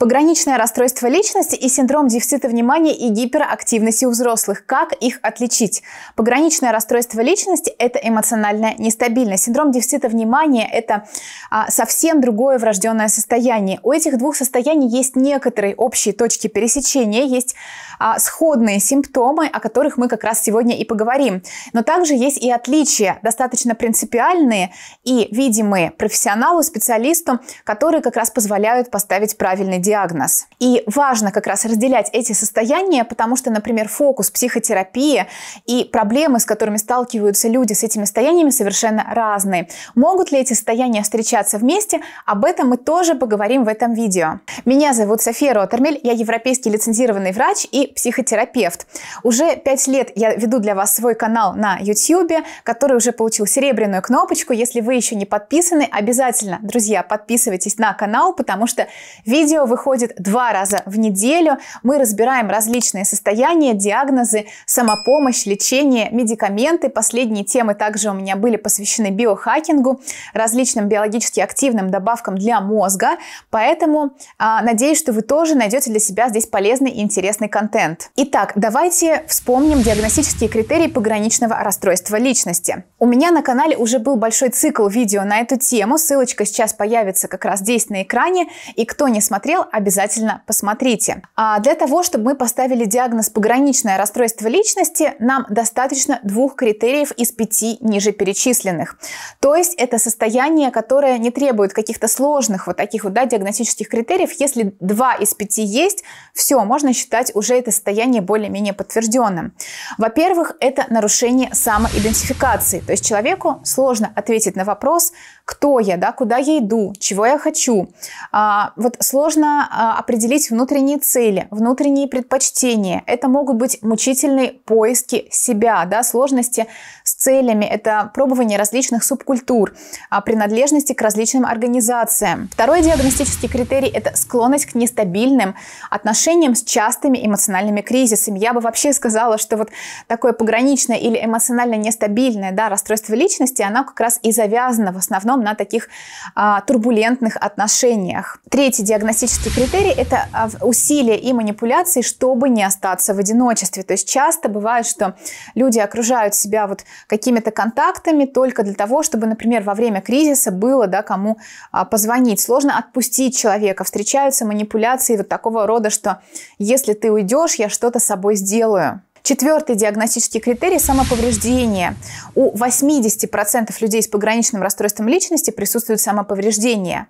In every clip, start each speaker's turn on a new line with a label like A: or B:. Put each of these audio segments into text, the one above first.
A: Пограничное расстройство личности и синдром дефицита внимания и гиперактивности у взрослых. Как их отличить? Пограничное расстройство личности – это эмоциональная нестабильность. Синдром дефицита внимания – это а, совсем другое врожденное состояние. У этих двух состояний есть некоторые общие точки пересечения, есть а, сходные симптомы, о которых мы как раз сегодня и поговорим. Но также есть и отличия, достаточно принципиальные и видимые профессионалу, специалисту, которые как раз позволяют поставить правильный диагноз диагноз. И важно как раз разделять эти состояния, потому что, например, фокус психотерапии и проблемы, с которыми сталкиваются люди с этими состояниями, совершенно разные. Могут ли эти состояния встречаться вместе? Об этом мы тоже поговорим в этом видео. Меня зовут София Роттермель, я европейский лицензированный врач и психотерапевт. Уже пять лет я веду для вас свой канал на YouTube, который уже получил серебряную кнопочку. Если вы еще не подписаны, обязательно, друзья, подписывайтесь на канал, потому что видео выходит выходит два раза в неделю. Мы разбираем различные состояния, диагнозы, самопомощь, лечение, медикаменты. Последние темы также у меня были посвящены биохакингу, различным биологически активным добавкам для мозга. Поэтому а, надеюсь, что вы тоже найдете для себя здесь полезный и интересный контент. Итак, давайте вспомним диагностические критерии пограничного расстройства личности. У меня на канале уже был большой цикл видео на эту тему. Ссылочка сейчас появится как раз здесь на экране. И кто не смотрел, обязательно посмотрите. А для того, чтобы мы поставили диагноз пограничное расстройство личности, нам достаточно двух критериев из пяти ниже перечисленных. То есть это состояние, которое не требует каких-то сложных вот таких вот да, диагностических критериев. Если два из пяти есть, все, можно считать уже это состояние более-менее подтвержденным. Во-первых, это нарушение самоидентификации. То есть человеку сложно ответить на вопрос, кто я, да, куда я иду, чего я хочу. А, вот сложно а, определить внутренние цели, внутренние предпочтения. Это могут быть мучительные поиски себя, да, сложности с целями, это пробование различных субкультур, а, принадлежности к различным организациям. Второй диагностический критерий – это склонность к нестабильным отношениям с частыми эмоциональными кризисами. Я бы вообще сказала, что вот такое пограничное или эмоционально нестабильное да, расстройство личности, оно как раз и завязано в основном на таких а, турбулентных отношениях. Третий диагностический Третий критерий – это а, усилия и манипуляции, чтобы не остаться в одиночестве. То есть часто бывает, что люди окружают себя вот какими-то контактами только для того, чтобы, например, во время кризиса было да, кому а, позвонить. Сложно отпустить человека. Встречаются манипуляции вот такого рода, что если ты уйдешь, я что-то с собой сделаю. Четвертый диагностический критерий – самоповреждение. У 80% людей с пограничным расстройством личности присутствует самоповреждение.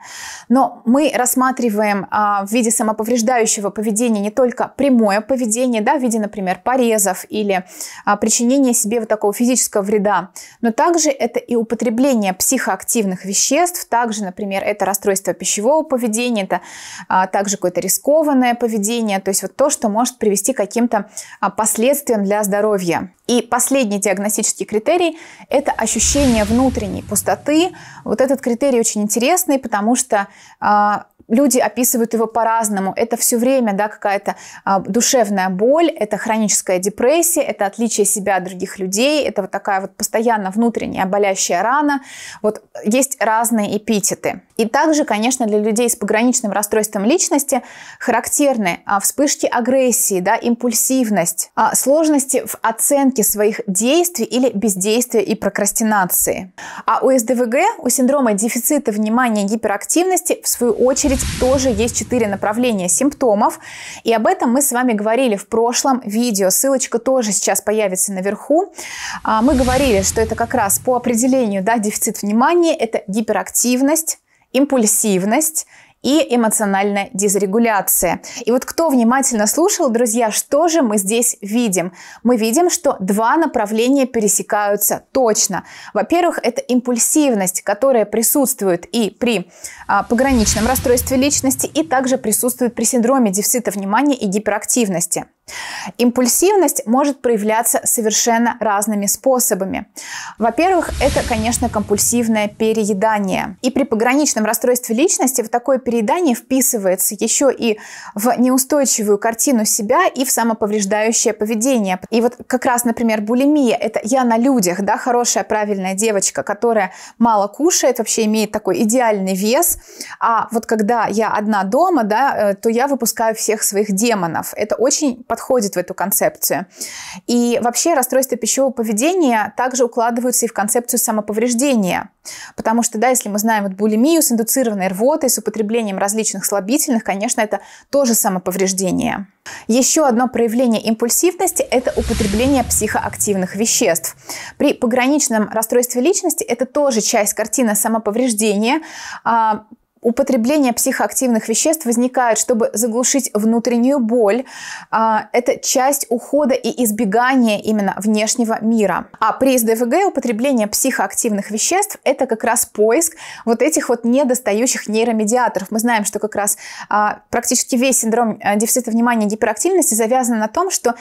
A: Но мы рассматриваем а, в виде самоповреждающего поведения не только прямое поведение, да, в виде, например, порезов или а, причинения себе вот такого физического вреда, но также это и употребление психоактивных веществ, также, например, это расстройство пищевого поведения, это а, также какое-то рискованное поведение, то есть вот то, что может привести к каким-то а, последствиям бедствием для здоровья. И последний диагностический критерий – это ощущение внутренней пустоты. Вот этот критерий очень интересный, потому что а, люди описывают его по-разному. Это все время да, какая-то а, душевная боль, это хроническая депрессия, это отличие себя от других людей, это вот такая вот постоянно внутренняя болящая рана. Вот есть разные эпитеты. И также, конечно, для людей с пограничным расстройством личности характерны а, вспышки агрессии, да, импульсивность, а, сложности в оценке своих действий или бездействия и прокрастинации. А у СДВГ, у синдрома дефицита внимания и гиперактивности, в свою очередь, ведь тоже есть четыре направления симптомов. И об этом мы с вами говорили в прошлом видео. Ссылочка тоже сейчас появится наверху. А, мы говорили, что это как раз по определению да, дефицит внимания, это гиперактивность, импульсивность, и эмоциональная дисрегуляция. И вот кто внимательно слушал, друзья, что же мы здесь видим? Мы видим, что два направления пересекаются точно. Во-первых, это импульсивность, которая присутствует и при а, пограничном расстройстве личности, и также присутствует при синдроме дефицита внимания и гиперактивности. Импульсивность может проявляться совершенно разными способами. Во-первых, это, конечно, компульсивное переедание. И при пограничном расстройстве личности в такое переедание вписывается еще и в неустойчивую картину себя и в самоповреждающее поведение. И вот как раз, например, булимия – это я на людях, да, хорошая, правильная девочка, которая мало кушает, вообще имеет такой идеальный вес. А вот когда я одна дома, да, э, то я выпускаю всех своих демонов. Это очень подходит подходит в эту концепцию. И вообще расстройства пищевого поведения также укладываются и в концепцию самоповреждения. Потому что, да, если мы знаем вот булимию с индуцированной рвотой, с употреблением различных слабительных, конечно, это тоже самоповреждение. Еще одно проявление импульсивности – это употребление психоактивных веществ. При пограничном расстройстве личности это тоже часть картины самоповреждения, а, употребление психоактивных веществ возникает, чтобы заглушить внутреннюю боль. А, это часть ухода и избегания именно внешнего мира. А при СДВГ употребление психоактивных веществ – это как раз поиск вот этих вот недостающих нейромедиаторов. Мы знаем, что как раз а, практически весь синдром а, дефицита внимания и гиперактивности завязан на том, что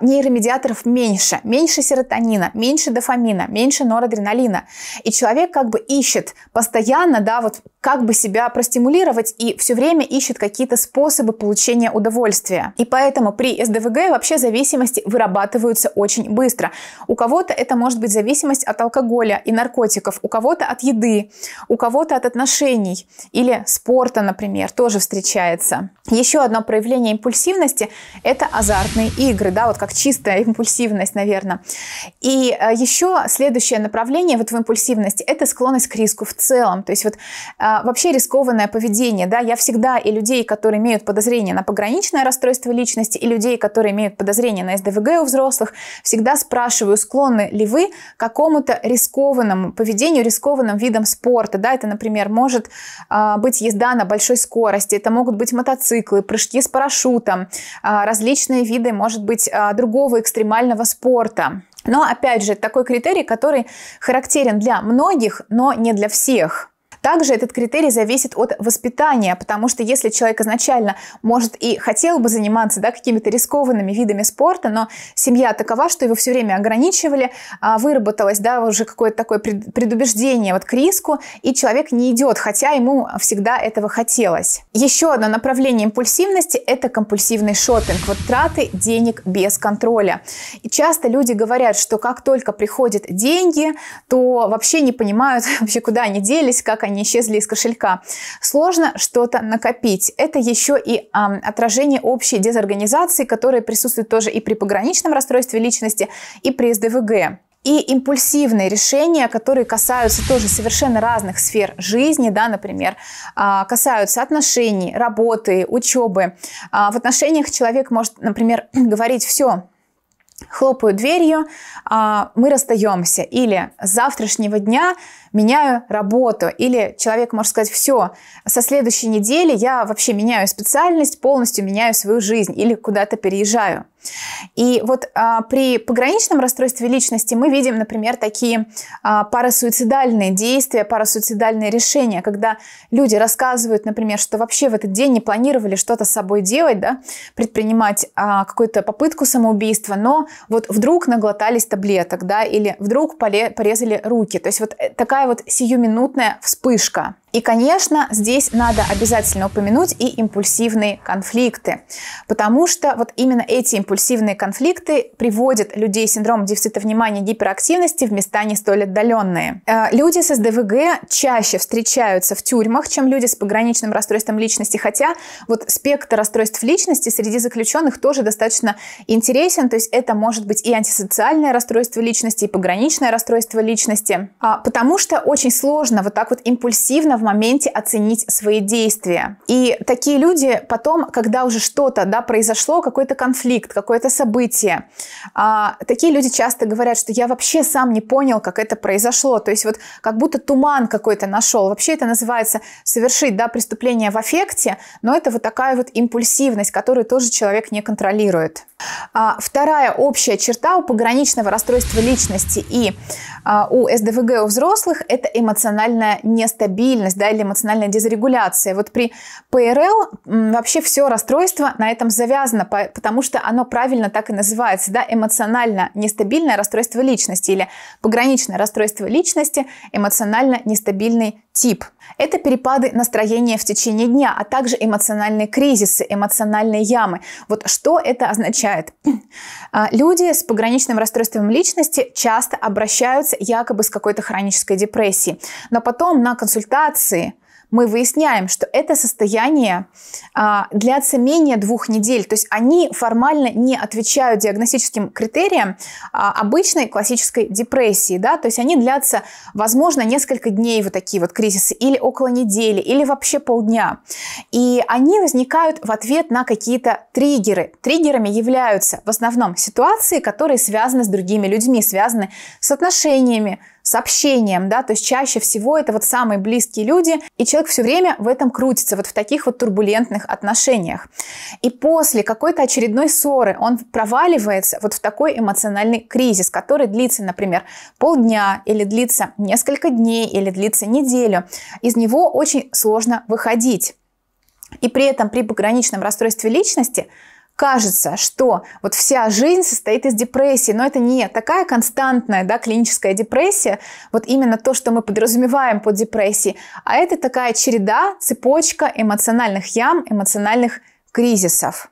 A: нейромедиаторов меньше. Меньше серотонина, меньше дофамина, меньше норадреналина. И человек как бы ищет постоянно, да, вот как бы себя простимулировать и все время ищет какие-то способы получения удовольствия. И поэтому при СДВГ вообще зависимости вырабатываются очень быстро. У кого-то это может быть зависимость от алкоголя и наркотиков, у кого-то от еды, у кого-то от отношений или спорта, например, тоже встречается. Еще одно проявление импульсивности – это азартные игры, да, вот как чистая импульсивность, наверное. И э, еще следующее направление вот в импульсивности – это склонность к риску в целом. То есть вот э, а, вообще рискованное поведение. Да? Я всегда и людей, которые имеют подозрение на пограничное расстройство личности, и людей, которые имеют подозрение на СДВГ у взрослых, всегда спрашиваю, склонны ли вы к какому-то рискованному поведению, рискованным видам спорта. Да? Это, например, может а, быть езда на большой скорости, это могут быть мотоциклы, прыжки с парашютом, а, различные виды, может быть, другого экстремального спорта. Но, опять же, такой критерий, который характерен для многих, но не для всех. Также этот критерий зависит от воспитания, потому что если человек изначально, может, и хотел бы заниматься да, какими-то рискованными видами спорта, но семья такова, что его все время ограничивали, а, выработалось да, уже какое-то такое предубеждение вот к риску, и человек не идет, хотя ему всегда этого хотелось. Еще одно направление импульсивности – это компульсивный шопинг, вот траты денег без контроля. И часто люди говорят, что как только приходят деньги, то вообще не понимают, вообще куда они делись, как они они исчезли из кошелька. Сложно что-то накопить. Это еще и а, отражение общей дезорганизации, которая присутствует тоже и при пограничном расстройстве личности, и при СДВГ и импульсивные решения, которые касаются тоже совершенно разных сфер жизни, да, например, а, касаются отношений, работы, учебы. А, в отношениях человек может, например, говорить все, хлопаю дверью, а, мы расстаемся, или с завтрашнего дня меняю работу, или человек может сказать, все, со следующей недели я вообще меняю специальность, полностью меняю свою жизнь, или куда-то переезжаю. И вот а, при пограничном расстройстве личности мы видим, например, такие а, парасуицидальные действия, парасуицидальные решения, когда люди рассказывают, например, что вообще в этот день не планировали что-то с собой делать, да, предпринимать а, какую-то попытку самоубийства, но вот вдруг наглотались таблеток, да, или вдруг порезали руки. То есть вот э, такая вот сиюминутная вспышка. И, конечно, здесь надо обязательно упомянуть и импульсивные конфликты, потому что вот именно эти импульсивные конфликты приводят людей с синдромом дефицита внимания и гиперактивности в места не столь отдаленные. Э, люди с СДВГ чаще встречаются в тюрьмах, чем люди с пограничным расстройством личности, хотя вот спектр расстройств личности среди заключенных тоже достаточно интересен, то есть это может быть и антисоциальное расстройство личности, и пограничное расстройство личности, а, потому что очень сложно вот так вот импульсивно в моменте оценить свои действия. И такие люди потом, когда уже что-то да, произошло, какой-то конфликт, какое-то событие, а, такие люди часто говорят, что я вообще сам не понял, как это произошло. То есть вот как будто туман какой-то нашел. Вообще это называется совершить да, преступление в аффекте, но это вот такая вот импульсивность, которую тоже человек не контролирует. А, вторая общая черта у пограничного расстройства личности и а, у СДВГ у взрослых – это эмоциональная нестабильность тревожность да, или эмоциональная дезрегуляция. Вот при ПРЛ вообще все расстройство на этом завязано, потому что оно правильно так и называется. Да, эмоционально нестабильное расстройство личности или пограничное расстройство личности, эмоционально нестабильный тип – это перепады настроения в течение дня, а также эмоциональные кризисы, эмоциональные ямы. Вот что это означает? А, люди с пограничным расстройством личности часто обращаются якобы с какой-то хронической депрессией, но потом на консультации – мы выясняем, что это состояние а, длятся менее двух недель. То есть они формально не отвечают диагностическим критериям а, обычной классической депрессии. Да? То есть они длятся, возможно, несколько дней, вот такие вот кризисы, или около недели, или вообще полдня. И они возникают в ответ на какие-то триггеры. Триггерами являются в основном ситуации, которые связаны с другими людьми, связаны с отношениями, с общением, да, то есть чаще всего это вот самые близкие люди, и человек все время в этом крутится, вот в таких вот турбулентных отношениях. И после какой-то очередной ссоры он проваливается вот в такой эмоциональный кризис, который длится, например, полдня или длится несколько дней или длится неделю. Из него очень сложно выходить. И при этом при пограничном расстройстве личности – кажется, что вот вся жизнь состоит из депрессии, но это не такая константная да, клиническая депрессия, вот именно то, что мы подразумеваем под депрессией, а это такая череда, цепочка эмоциональных ям, эмоциональных кризисов.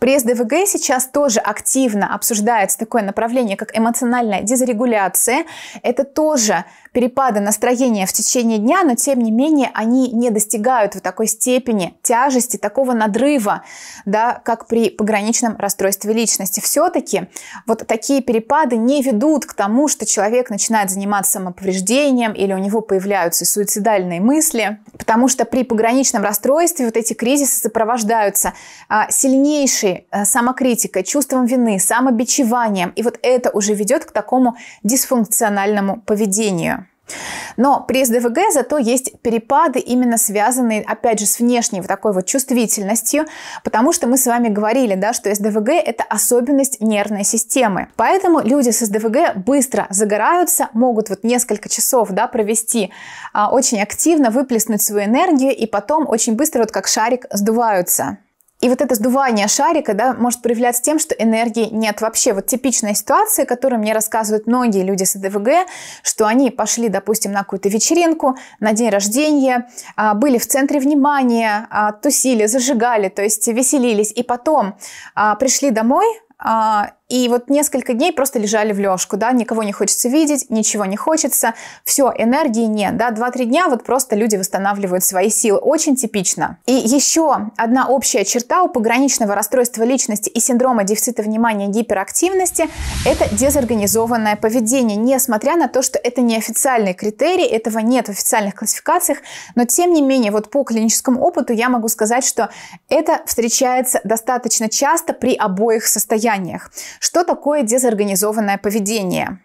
A: При СДВГ сейчас тоже активно обсуждается такое направление, как эмоциональная дезрегуляция. Это тоже перепады настроения в течение дня, но тем не менее они не достигают в такой степени тяжести, такого надрыва, да, как при пограничном расстройстве личности. Все-таки вот такие перепады не ведут к тому, что человек начинает заниматься самоповреждением или у него появляются суицидальные мысли, потому что при пограничном расстройстве вот эти кризисы сопровождаются а, сильнее сильнейшей э, самокритикой, чувством вины, самобичеванием. И вот это уже ведет к такому дисфункциональному поведению. Но при СДВГ зато есть перепады, именно связанные, опять же, с внешней вот такой вот чувствительностью, потому что мы с вами говорили, да, что СДВГ – это особенность нервной системы. Поэтому люди с СДВГ быстро загораются, могут вот несколько часов, да, провести а, очень активно, выплеснуть свою энергию, и потом очень быстро вот как шарик сдуваются. И вот это сдувание шарика да, может проявляться тем, что энергии нет вообще. Вот типичная ситуация, которую мне рассказывают многие люди с ДВГ, что они пошли, допустим, на какую-то вечеринку, на день рождения, а, были в центре внимания, а, тусили, зажигали, то есть веселились, и потом а, пришли домой, и вот несколько дней просто лежали в лежку, да, никого не хочется видеть, ничего не хочется, все, энергии нет, да, два-три дня вот просто люди восстанавливают свои силы, очень типично. И еще одна общая черта у пограничного расстройства личности и синдрома дефицита внимания и гиперактивности – это дезорганизованное поведение, несмотря на то, что это не официальный критерий, этого нет в официальных классификациях, но тем не менее, вот по клиническому опыту я могу сказать, что это встречается достаточно часто при обоих состояниях что такое дезорганизованное поведение?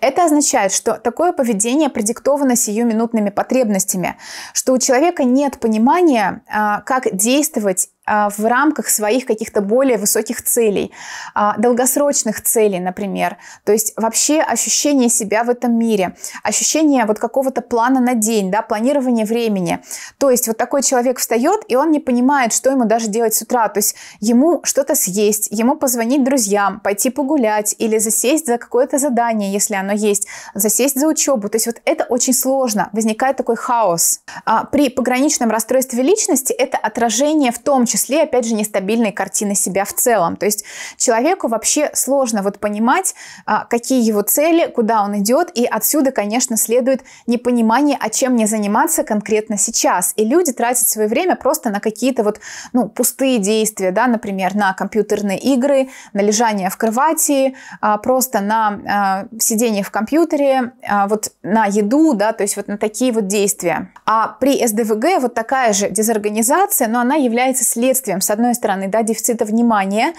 A: Это означает, что такое поведение продиктовано сиюминутными потребностями, что у человека нет понимания, а, как действовать а, в рамках своих каких-то более высоких целей, а, долгосрочных целей, например. То есть вообще ощущение себя в этом мире, ощущение вот какого-то плана на день, да, планирование времени. То есть вот такой человек встает, и он не понимает, что ему даже делать с утра. То есть ему что-то съесть, ему позвонить друзьям, пойти погулять или засесть за какое-то задание, если оно есть, засесть за учебу. То есть вот это очень сложно, возникает такой хаос. А, при пограничном расстройстве личности это отражение в том числе числе, опять же, нестабильной картины себя в целом. То есть человеку вообще сложно вот понимать, а, какие его цели, куда он идет, и отсюда, конечно, следует непонимание, а чем мне заниматься конкретно сейчас. И люди тратят свое время просто на какие-то вот, ну, пустые действия, да, например, на компьютерные игры, на лежание в кровати, а, просто на а, сидение в компьютере, вот на еду, да, то есть вот на такие вот действия. А при СДВГ вот такая же дезорганизация, но она является следующей следствием, с одной стороны, да, дефицита внимания,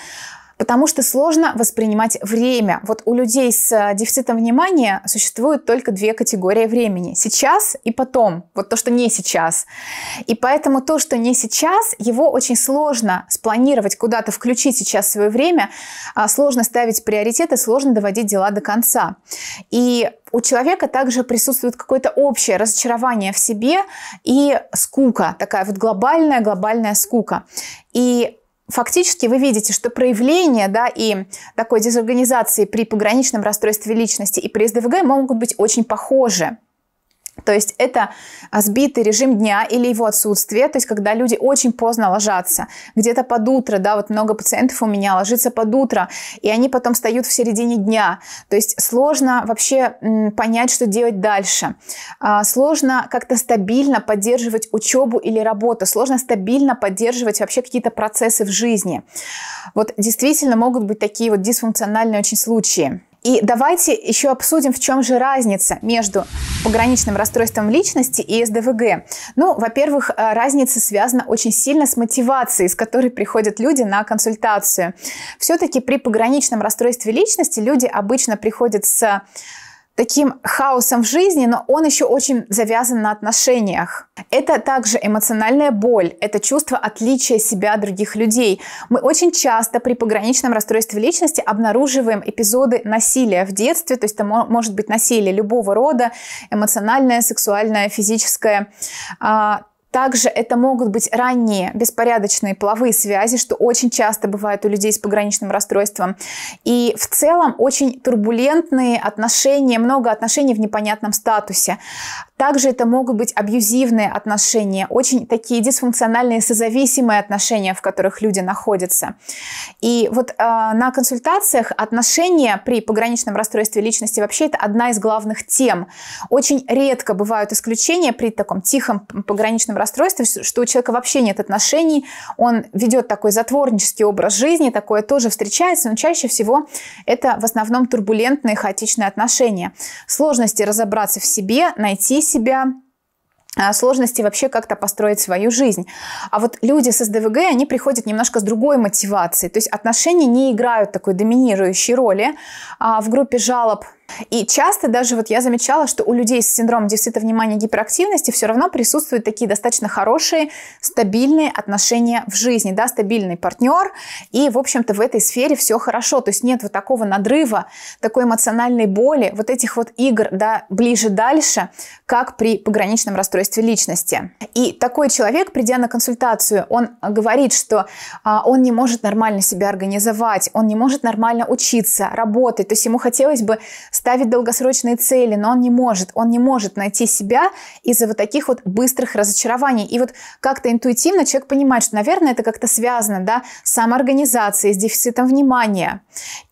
A: потому что сложно воспринимать время. Вот у людей с э, дефицитом внимания существуют только две категории времени. Сейчас и потом. Вот то, что не сейчас. И поэтому то, что не сейчас, его очень сложно спланировать куда-то, включить сейчас свое время, а сложно ставить приоритеты, сложно доводить дела до конца. И у человека также присутствует какое-то общее разочарование в себе и скука, такая вот глобальная-глобальная скука. И фактически вы видите, что проявления да, и такой дезорганизации при пограничном расстройстве личности и при СДВГ могут быть очень похожи. То есть это а, сбитый режим дня или его отсутствие, то есть когда люди очень поздно ложатся, где-то под утро, да, вот много пациентов у меня ложится под утро, и они потом встают в середине дня. То есть сложно вообще понять, что делать дальше. А, сложно как-то стабильно поддерживать учебу или работу, сложно стабильно поддерживать вообще какие-то процессы в жизни. Вот действительно могут быть такие вот дисфункциональные очень случаи. И давайте еще обсудим, в чем же разница между пограничным расстройством личности и СДВГ. Ну, во-первых, э, разница связана очень сильно с мотивацией, с которой приходят люди на консультацию. Все-таки при пограничном расстройстве личности люди обычно приходят с таким хаосом в жизни, но он еще очень завязан на отношениях. Это также эмоциональная боль, это чувство отличия себя от других людей. Мы очень часто при пограничном расстройстве личности обнаруживаем эпизоды насилия в детстве, то есть это может быть насилие любого рода, эмоциональное, сексуальное, физическое. А, также это могут быть ранние беспорядочные половые связи, что очень часто бывает у людей с пограничным расстройством. И в целом очень турбулентные отношения, много отношений в непонятном статусе. Также это могут быть абьюзивные отношения, очень такие дисфункциональные, созависимые отношения, в которых люди находятся. И вот э, на консультациях отношения при пограничном расстройстве личности вообще это одна из главных тем. Очень редко бывают исключения при таком тихом пограничном расстройстве, что у человека вообще нет отношений, он ведет такой затворнический образ жизни, такое тоже встречается, но чаще всего это в основном турбулентные, хаотичные отношения. Сложности разобраться в себе, найти себя, а, сложности вообще как-то построить свою жизнь. А вот люди с СДВГ, они приходят немножко с другой мотивацией. То есть отношения не играют такой доминирующей роли а, в группе жалоб и часто даже вот я замечала, что у людей с синдромом дефицита внимания и гиперактивности все равно присутствуют такие достаточно хорошие, стабильные отношения в жизни, да, стабильный партнер, и, в общем-то, в этой сфере все хорошо, то есть нет вот такого надрыва, такой эмоциональной боли, вот этих вот игр, да, ближе-дальше, как при пограничном расстройстве личности. И такой человек, придя на консультацию, он говорит, что а, он не может нормально себя организовать, он не может нормально учиться, работать, то есть ему хотелось бы ставить долгосрочные цели, но он не может, он не может найти себя из-за вот таких вот быстрых разочарований. И вот как-то интуитивно человек понимает, что, наверное, это как-то связано, да, с самоорганизацией, с дефицитом внимания.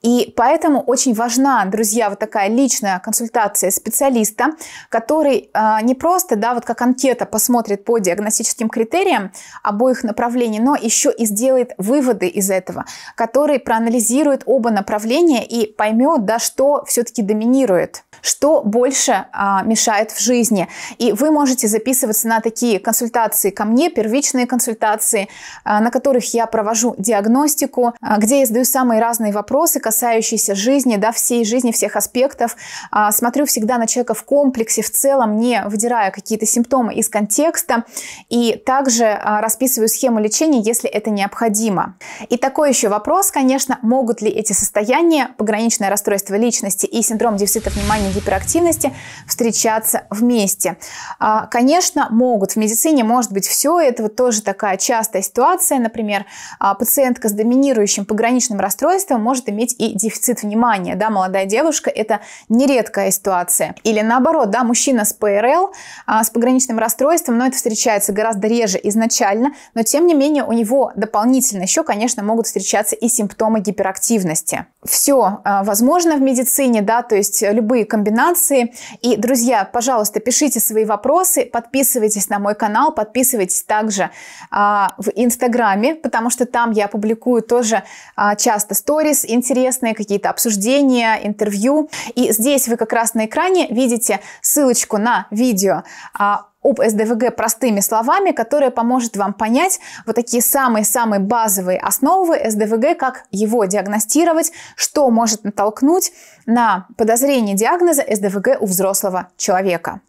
A: И поэтому очень важна, друзья, вот такая личная консультация специалиста, который э, не просто, да, вот как анкета посмотрит по диагностическим критериям обоих направлений, но еще и сделает выводы из этого, который проанализирует оба направления и поймет, да, что все-таки доминирует доминирует что больше а, мешает в жизни. И вы можете записываться на такие консультации ко мне, первичные консультации, а, на которых я провожу диагностику, а, где я задаю самые разные вопросы, касающиеся жизни, да, всей жизни, всех аспектов. А, смотрю всегда на человека в комплексе, в целом, не выдирая какие-то симптомы из контекста. И также а, расписываю схему лечения, если это необходимо. И такой еще вопрос, конечно, могут ли эти состояния, пограничное расстройство личности и синдром дефицита внимания повышенной гиперактивности встречаться вместе. А, конечно, могут. В медицине может быть все. Это вот тоже такая частая ситуация. Например, а, пациентка с доминирующим пограничным расстройством может иметь и дефицит внимания. Да, молодая девушка – это нередкая ситуация. Или наоборот, да, мужчина с ПРЛ, а, с пограничным расстройством, но это встречается гораздо реже изначально, но тем не менее у него дополнительно еще, конечно, могут встречаться и симптомы гиперактивности. Все возможно в медицине, да, то есть любые комбинации. И, друзья, пожалуйста, пишите свои вопросы, подписывайтесь на мой канал, подписывайтесь также а, в Инстаграме, потому что там я публикую тоже а, часто сторис интересные, какие-то обсуждения, интервью. И здесь вы как раз на экране видите ссылочку на видео а, об СДВГ простыми словами, которая поможет вам понять вот такие самые-самые базовые основы СДВГ, как его диагностировать, что может натолкнуть на подозрение диагноза СДВГ у взрослого человека.